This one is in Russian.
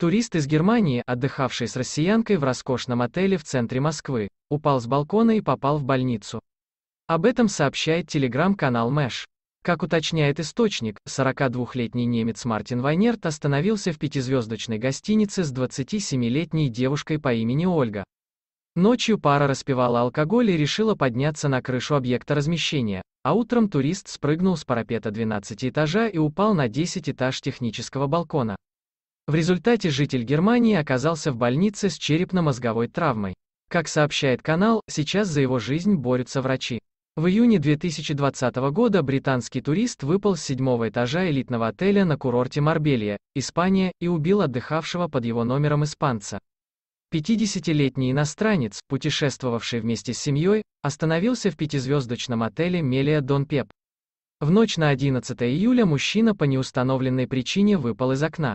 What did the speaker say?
Турист из Германии, отдыхавший с россиянкой в роскошном отеле в центре Москвы, упал с балкона и попал в больницу. Об этом сообщает телеграм-канал Мэш. Как уточняет источник, 42-летний немец Мартин Вайнерт остановился в пятизвездочной гостинице с 27-летней девушкой по имени Ольга. Ночью пара распивала алкоголь и решила подняться на крышу объекта размещения, а утром турист спрыгнул с парапета 12 этажа и упал на 10 этаж технического балкона. В результате житель Германии оказался в больнице с черепно-мозговой травмой. Как сообщает канал, сейчас за его жизнь борются врачи. В июне 2020 года британский турист выпал с седьмого этажа элитного отеля на курорте Марбелья, Испания, и убил отдыхавшего под его номером испанца. 50-летний иностранец, путешествовавший вместе с семьей, остановился в пятизвездочном отеле Мелия Дон Пеп. В ночь на 11 июля мужчина по неустановленной причине выпал из окна.